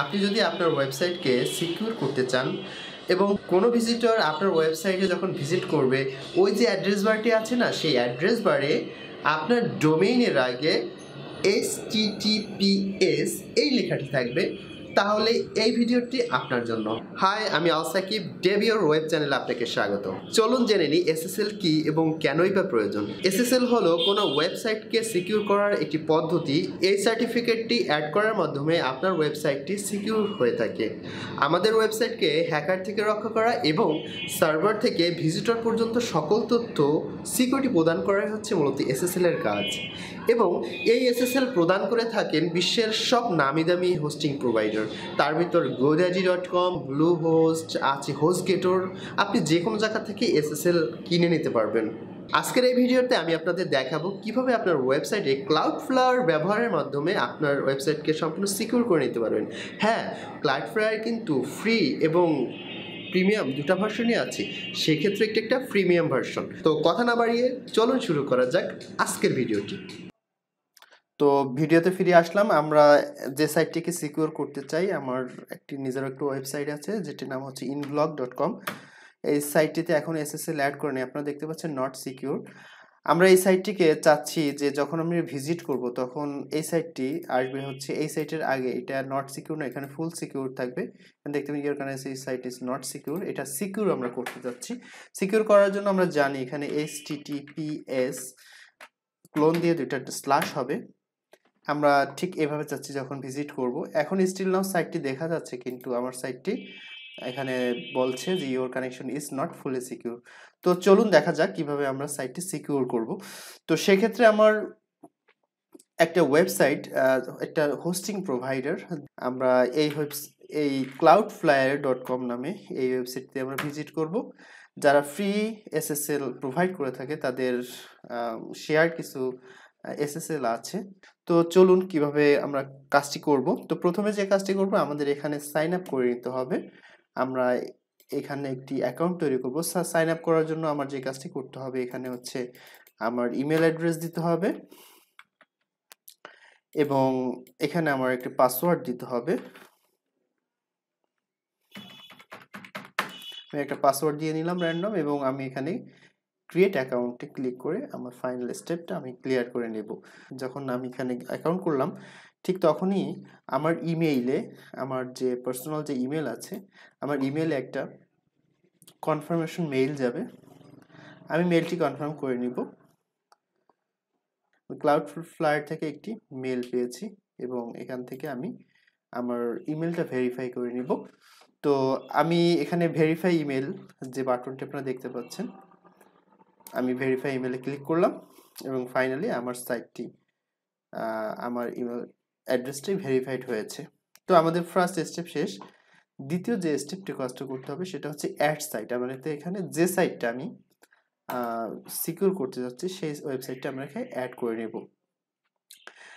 আপনি যদি আপনার ওয়েবসাইটকে সিকিউর করতে চান এবং কোনো ভিজিটর আপনার ওয়েবসাইটে যখন ভিজিট করবে ওই যে অ্যাড্রেস বারটি আছে না সেই অ্যাড্রেস বারে আপনার ডোমেইনের আগে এস এই লেখাটি থাকবে তাহলে এই ভিডিওটি আপনার জন্য হাই আমি আলসাকিব ডেভিওর ওয়েব চ্যানেলে আপনাকে স্বাগত চলুন জেনে নিই এসএসএল কি এবং কেনই বা প্রয়োজন এসএসএল হলো কোনো ওয়েবসাইটকে সিকিউর করার একটি পদ্ধতি এই সার্টিফিকেটটি অ্যাড করার মাধ্যমে আপনার ওয়েবসাইটটি সিকিউর হয়ে থাকে আমাদের ওয়েবসাইটকে হ্যাকার থেকে রক্ষা করা এবং সার্ভার থেকে ভিজিটর পর্যন্ত সকল তথ্য সিকিউরিটি প্রদান করাই হচ্ছে মূলত এসএসএলের কাজ এবং এই এসএসএল প্রদান করে থাকেন বিশ্বের সব নামি দামি হোস্টিং প্রোভাইডার তার ভিতর GoDaddy dot com Bluehost আছে হোস্টগেটর আপনি যে কোনো জায়গা থেকে এসএসএল কিনে নিতে পারবেন আজকের এই ভিডিওতে আমি আপনাদের দেখাবো কিভাবে আপনার ওয়েবসাইটে ক্লাউড ফ্লাওয়ার ব্যবহারের মাধ্যমে আপনার ওয়েবসাইটকে সম্পূর্ণ সিকিউর করে নিতে পারবেন হ্যাঁ ক্লাউড ফ্লাওয়ার কিন্তু ফ্রি এবং প্রিমিয়াম দুটা ভার্সনই আছে সেক্ষেত্রে একটি একটা প্রিমিয়াম ভার্সন তো কথা না বাড়িয়ে চলুন শুরু করা যাক আজকের ভিডিওটি তো ভিডিওতে ফিরে আসলাম আমরা যে সাইটটিকে সিকিউর করতে চাই আমার একটি নিজের একটা ওয়েবসাইট আছে যেটির নাম হচ্ছে ইনভ্লগ ডট কম এই সাইটটিতে এখন এসএসএল অ্যাড করেনি আপনারা দেখতে পাচ্ছেন নট সিকিউর আমরা এই সাইটটিকে চাচ্ছি যে যখন আমি ভিজিট করব তখন এই সাইটটি আসবে হচ্ছে এই সাইটের আগে এটা নট সিকিউর না এখানে ফুল সিকিউর থাকবে দেখতে পাবেন ইয়ার কারণে এই সাইট ইজ নট সিকিউর এটা সিকিউর আমরা করতে যাচ্ছি সিকিউর করার জন্য আমরা জানি এখানে এস এস ক্লোন দিয়ে দুইটা স্ল্যাশ হবে আমরা ঠিক এভাবে চাচ্ছি যখন ভিজিট করব এখন স্টিল নাও সাইটটি দেখা যাচ্ছে কিন্তু আমার সাইটটি এখানে বলছে যে your connection is not fully secure তো চলুন দেখা যাক কিভাবে আমরা সাইটটি সিকিউর করব তো সেক্ষেত্রে আমার একটা ওয়েবসাইট একটা হোস্টিং প্রোভাইডার আমরা এই এই ক্লাউড ফ্লায়ার ডট কম নামে এই ওয়েবসাইটটি আমরা ভিজিট করব যারা ফ্রি এসএসএল প্রোভাইড করে থাকে তাদের শেয়ার কিছু এসএসএল আছে তো চলুন কিভাবে আমরা কাজটি করব তো প্রথমে যে কাজটি করব আমাদের এখানে সাইন আপ করে নিতে হবে আমরা এখানে একটি অ্যাকাউন্ট তৈরি করব সাইন আপ করার জন্য আমার যে কাজটি করতে হবে এখানে হচ্ছে আমার ইমেল অ্যাড্রেস দিতে হবে এবং এখানে আমার একটি পাসওয়ার্ড দিতে হবে আমি একটা পাসওয়ার্ড দিয়ে নিলাম র্যান্ডম এবং আমি এখানে ক্রিয়েট অ্যাকাউন্টে ক্লিক করে আমার ফাইনাল স্টেপটা আমি ক্লিয়ার করে নেব যখন আমি এখানে অ্যাকাউন্ট করলাম ঠিক তখনই আমার ইমেইলে আমার যে পার্সোনাল যে ইমেল আছে আমার ইমেইলে একটা কনফার্মেশন মেইল যাবে আমি মেলটি কনফার্ম করে নিব ক্লাউড ফ্লায়ার থেকে একটি মেল পেয়েছি এবং এখান থেকে আমি আমার ইমেলটা ভেরিফাই করে নিব তো আমি এখানে ভেরিফাই ইমেল যে বাটনটি আপনারা দেখতে পাচ্ছেন আমি ভেরিফাই ইমেলে ক্লিক করলাম এবং ফাইনালি আমার সাইটটি আমার ইমেল অ্যাড্রেসটি ভেরিফাইড হয়েছে তো আমাদের ফার্স্ট স্টেপ শেষ দ্বিতীয় যে স্টেপটি কষ্ট করতে হবে সেটা হচ্ছে অ্যাড সাইট আমার এখানে যে সাইটটা আমি সিকিউর করতে যাচ্ছি সেই ওয়েবসাইটটা আমরা এখানে অ্যাড করে নেব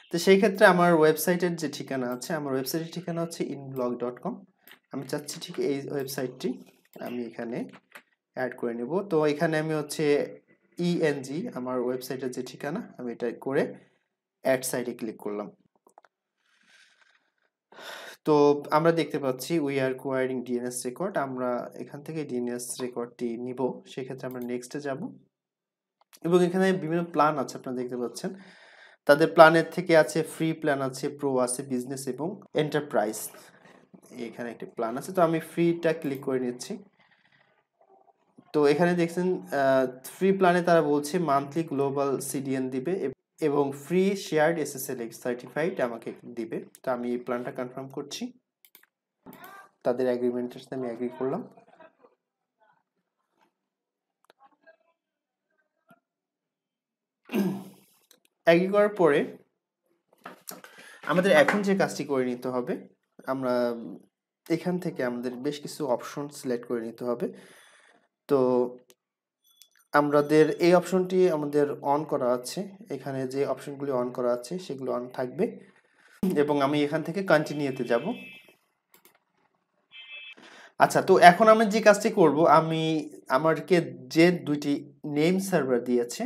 তো সেই ক্ষেত্রে আমার ওয়েবসাইটের যে ঠিকানা আছে আমার ওয়েবসাইটের ঠিকানা হচ্ছে ইনব্লগ ডট কম আমি চাচ্ছি ঠিক এই ওয়েবসাইটটি আমি এখানে অ্যাড করে নেব তো এখানে আমি হচ্ছে ইএনজি e আমার ওয়েবসাইটের যে ঠিকানা আমি এটা করে অ্যাড সাইডে ক্লিক করলাম তো আমরা দেখতে পাচ্ছি we are querying DNS record আমরা এখান থেকে ডিএনএস রেকর্ডটি নিব সেক্ষেত্রে আমরা নেক্সটে যাব এবং এখানে বিভিন্ন প্ল্যান আছে আপনারা দেখতে পাচ্ছেন তাদের প্ল্যানের থেকে আছে ফ্রি প্ল্যান আছে প্রো আছে বিজনেস এবং এন্টারপ্রাইজ এখানে একটি প্ল্যান আছে তো আমি ফ্রিটা ক্লিক করে নিচ্ছি তো এখানে দেখছেন ফ্রি প্ল্যানে তারা বলছে মান্থলি গ্লোবাল সিডিএন দিবে এবং free shared SSL X certified আমাকে দিবে তো আমি এই প্ল্যানটা কনফার্ম করছি তাদের অ্যাগ্রিমেন্টের সাথে আমি অ্যাগ্রি করলাম অ্যাগ্রি করার পরে আমাদের এখন যে কাজটি করে নিতে হবে আমরা এখান থেকে আমাদের বেশ কিছু অপশন সিলেক্ট করে নিতে হবে তো আমাদের এই অপশনটি আমাদের অন করা আছে এখানে যে অপশনগুলি অন করা আছে সেগুলো অন থাকবে এবং আমি এখান থেকে কন্টিনিউতে যাব আচ্ছা তো এখন আমি যে কাজটি করব আমি আমারকে যে দুইটি নেম সার্ভার দিয়েছে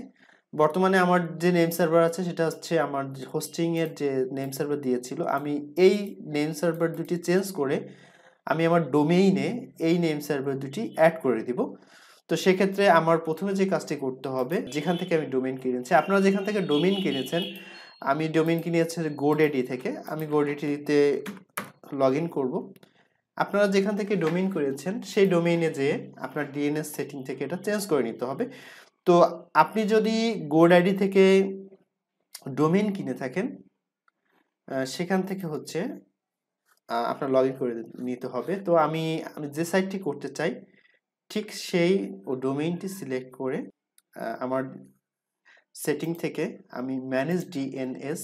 বর্তমানে আমার যে নেম সার্ভার আছে সেটা হচ্ছে আমার হোস্টিংয়ের যে নেম সার্ভার দিয়েছিল আমি এই নেম সার্ভার দুটি চেঞ্জ করে আমি আমার ডোমেইনে এই নেম সার্ভার দুটি অ্যাড করে দিব তো সেক্ষেত্রে আমার প্রথমে যে কাজটি করতে হবে যেখান থেকে আমি ডোমেন কিনেছি আপনারা যেখান থেকে ডোমেন কিনেছেন আমি ডোমেন কিনেছি গোডেডি থেকে আমি গোডেডিতে লগ ইন করবো আপনারা যেখান থেকে ডোমেইন করেছেন সেই ডোমেইনে যে আপনার ডিএনএস সেটিং থেকে এটা চেঞ্জ করে নিতে হবে তো আপনি যদি গোড আইডি থেকে ডোমেইন কিনে থাকেন সেখান থেকে হচ্ছে আপনার লগ ইন করে নিতে হবে তো আমি আমি যে সাইটটি করতে চাই ঠিক সেই ও ডোমেইনটি সিলেক্ট করে আমার সেটিং থেকে আমি ম্যানেজ ডিএনএস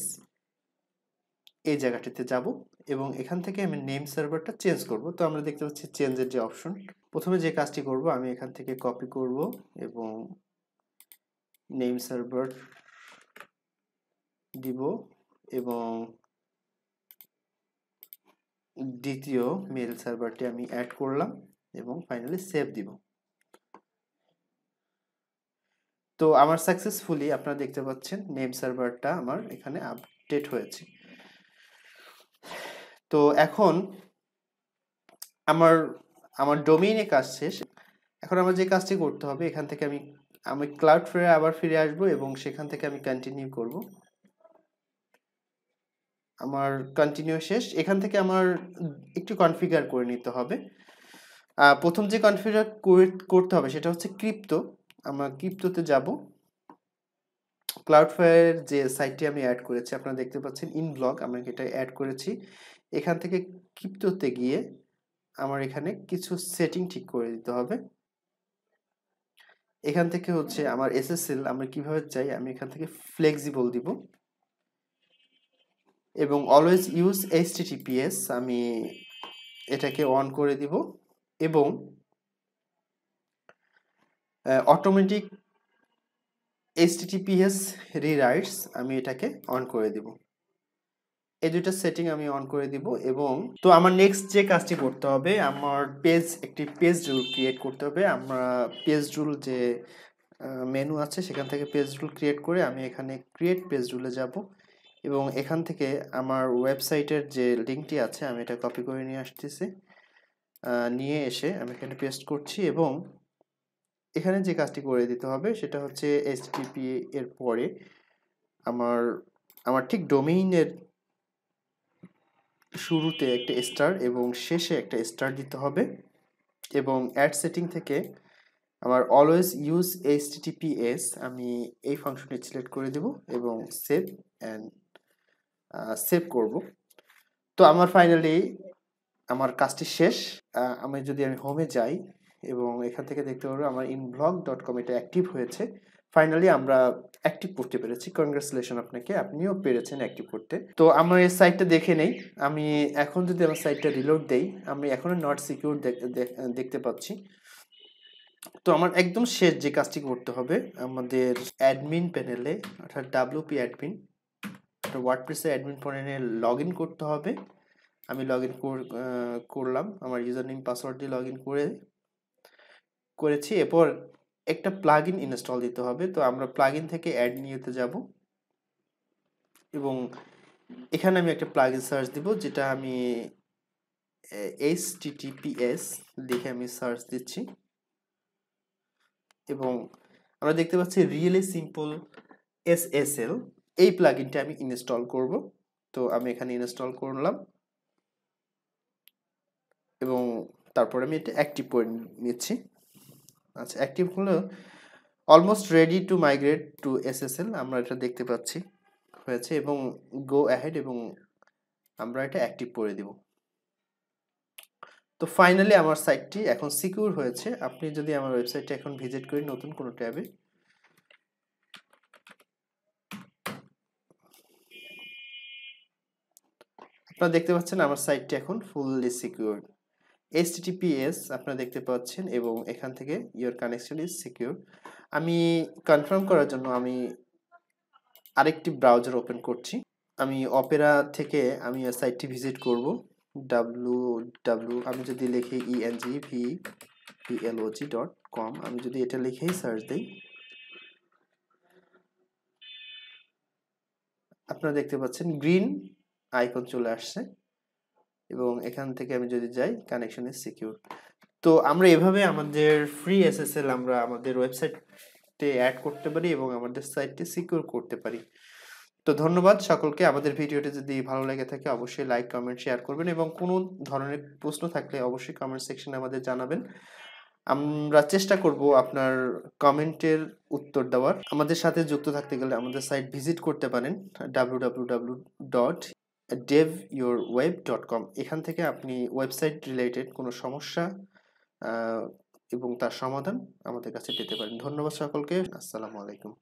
এই জায়গাটিতে যাব এবং এখান থেকে আমি নেম সার্ভারটা চেঞ্জ করব তো আমরা দেখতে পাচ্ছি চেঞ্জের যে অপশন প্রথমে যে কাজটি করব আমি এখান থেকে কপি করব এবং নেম সার্ভার দিব এবং দ্বিতীয় মেল সার্ভারটি আমি অ্যাড করলাম এবং ফাইনালি সেভ দিব তো আমার সাকসেসফুলি আপনারা দেখতে পাচ্ছেন নেম সার্ভারটা আমার এখানে আপডেট হয়েছে তো এখন আমার আমার ডোমেইনে কাজ শেষ এখন আমার যে কাজটি করতে হবে এখান থেকে আমি আমি ক্লাউড ফেয়ারে আবার ফিরে আসবো এবং সেখান থেকে আমি কন্টিনিউ করব আমার কন্টিনিউ শেষ এখান থেকে আমার একটু কনফিগার করে নিতে হবে প্রথম যে কনফিগার করতে হবে সেটা হচ্ছে ক্রিপ্টো আমরা ক্রিপ্টোতে যাব ক্লাউডফায়ার যে সাইটটি আমি অ্যাড করেছি আপনারা দেখতে পাচ্ছেন ইন ব্লগ আমি এটা অ্যাড করেছি এখান থেকে ক্রিপ্টোতে গিয়ে আমার এখানে কিছু সেটিং ঠিক করে দিতে হবে এখান থেকে হচ্ছে আমার এসএসএল আমরা কিভাবে চাই আমি এখান থেকে ফ্লেক্সিবল দিব এবং অলওয়েজ ইউজ এইচটিটিপিএস আমি এটাকে অন করে দিব এবং অটোমেটিক এইচটিটিপিএস রিরাইটস আমি এটাকে অন করে দিব এই দুইটা সেটিং আমি অন করে দিব এবং তো আমার নেক্সট যে কাজটি করতে হবে আমার পেজ একটি পেজ রুল ক্রিয়েট করতে হবে আমরা পেজ রুল যে মেনু আছে সেখান থেকে পেজ রুল ক্রিয়েট করে আমি এখানে ক্রিয়েট পেজ রুলে যাব এবং এখান থেকে আমার ওয়েবসাইটের যে লিঙ্কটি আছে আমি এটা কপি করে নিয়ে আসতেছি নিয়ে এসে আমি এখানে পেস্ট করছি এবং এখানে যে কাজটি করে দিতে হবে সেটা হচ্ছে এইচটিপি এর পরে আমার আমার ঠিক ডোমেইনের শুরুতে একটা স্টার এবং শেষে একটা স্টার দিতে হবে এবং অ্যাড সেটিং থেকে আমার অলওয়েজ ইউজ এইচটিটিপিএস আমি এই ফাংশনটি সিলেক্ট করে দেব এবং সেভ অ্যান্ড সেভ করব তো আমার ফাইনালি আমার কাজটি শেষ আমি যদি আমি হোমে যাই এবং এখান থেকে দেখতে পারবো আমার ইনভ্লগ ডট কম এটা অ্যাক্টিভ হয়েছে ফাইনালি আমরা অ্যাক্টিভ করতে পেরেছি কংগ্রেচুলেশন আপনাকে আপনিও পেরেছেন অ্যাক্টিভ করতে তো আমার এই সাইটটা দেখে নেই আমি এখন যদি আমার সাইটটা রিলোড দেই আমি এখনও নট সিকিউর দেখতে পাচ্ছি তো আমার একদম শেষ যে কাজটি করতে হবে আমাদের অ্যাডমিন প্যানেলে অর্থাৎ ডাব্লিউপি অ্যাডমিন আপনার ওয়ার্ডপ্রেসে অ্যাডমিন পয়েন্টে লগ ইন করতে হবে আমি লগ ইন করলাম আমার ইউজার নেম পাসওয়ার্ড দিয়ে লগ ইন করে করেছি এরপর একটা প্লাগ ইন ইনস্টল দিতে হবে তো আমরা প্লাগ ইন থেকে অ্যাড নিয়েতে যাব এবং এখানে আমি একটা প্লাগ ইন সার্চ দিব যেটা আমি এইচ টিটিপিএস দেখে আমি সার্চ দিচ্ছি এবং আমরা দেখতে পাচ্ছি really simple S S L এই প্লাগিনটা আমি ইনস্টল করব তো আমি এখানে ইনস্টল করলাম এবং তারপরে আমি এটা অ্যাক্টিভ করে নিচ্ছি আচ্ছা অ্যাক্টিভ হলো almost ready to migrate to SSL আমরা এটা দেখতে পাচ্ছি হয়েছে এবং গো অ্যাহেড এবং আমরা এটা অ্যাক্টিভ করে দেব তো ফাইনালি আমার সাইটটি এখন সিকিউর হয়েছে আপনি যদি আমার ওয়েবসাইটটা এখন ভিজিট করি নতুন কোনো ট্যাবে আপনারা দেখতে পাচ্ছেন আমার সাইটটি এখন ফুললি সিকিউরড টিপিএস আপনারা দেখতে পাচ্ছেন এবং এখান থেকে ইউর কানেকশন ইজ সিকিউর আমি কনফার্ম করার জন্য আমি আরেকটি ব্রাউজার ওপেন করছি আমি অপেরা থেকে আমি সাইটটি ভিজিট করব ডাব্লু ডাব্লু আমি যদি লিখি ENG V VLOG dot com আমি যদি এটা লিখেই সার্চ দিই আপনারা দেখতে পাচ্ছেন গ্রিন আইকন চলে আসছে এবং এখান থেকে আমি যদি যাই কানেকশন ইজ সিকিউর তো আমরা এভাবে আমাদের ফ্রি এসএসএল আমরা আমাদের ওয়েবসাইটে অ্যাড করতে পারি এবং আমাদের সাইটটি সিকিউর করতে পারি তো ধন্যবাদ সকলকে আমাদের ভিডিওটি যদি ভালো লেগে থাকে অবশ্যই লাইক কমেন্ট শেয়ার করবেন এবং কোনো ধরনের প্রশ্ন থাকলে অবশ্যই কমেন্ট সেকশনে আমাদের জানাবেন আমরা চেষ্টা করব আপনার কমেন্টের উত্তর দেওয়ার আমাদের সাথে যুক্ত থাকতে গেলে আমাদের সাইট ভিজিট করতে পারেন W W W dot dev your web dot com এখান থেকে আপনি ওয়েবসাইট রিলেটেড কোনো সমস্যা এবং তার সমাধান আমাদের কাছে পেতে পারেন ধন্যবাদ সকলকে আসসালামু আলাইকুম